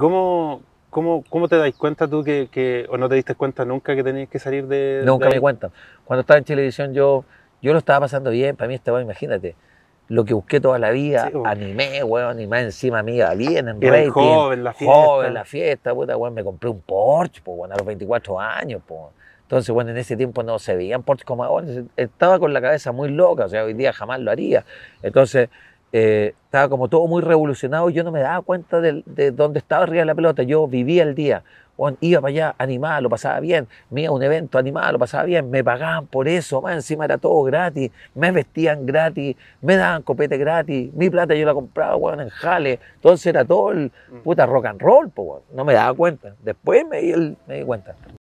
¿Cómo, cómo, te dais cuenta tú que, o no te diste cuenta nunca que tenías que salir de... Nunca me cuenta. Cuando estaba en televisión yo, yo lo estaba pasando bien, para mí estaba, imagínate, lo que busqué toda la vida, animé, weón, animé encima mía, bien en Era joven, la fiesta. Joven, la fiesta, puta, me compré un Porsche, pues a los 24 años, pues. Entonces, bueno, en ese tiempo no se veían Porsche como ahora, estaba con la cabeza muy loca, o sea, hoy día jamás lo haría. Entonces, eh, estaba como todo muy revolucionado, yo no me daba cuenta de, dónde estaba arriba de la pelota, yo vivía el día, iba para allá, animado, lo pasaba bien, me un evento, animado, lo pasaba bien, me pagaban por eso, más encima era todo gratis, me vestían gratis, me daban copete gratis, mi plata yo la compraba, en jale, entonces era todo el mm. puta rock and roll, no me daba cuenta, después me, me di cuenta.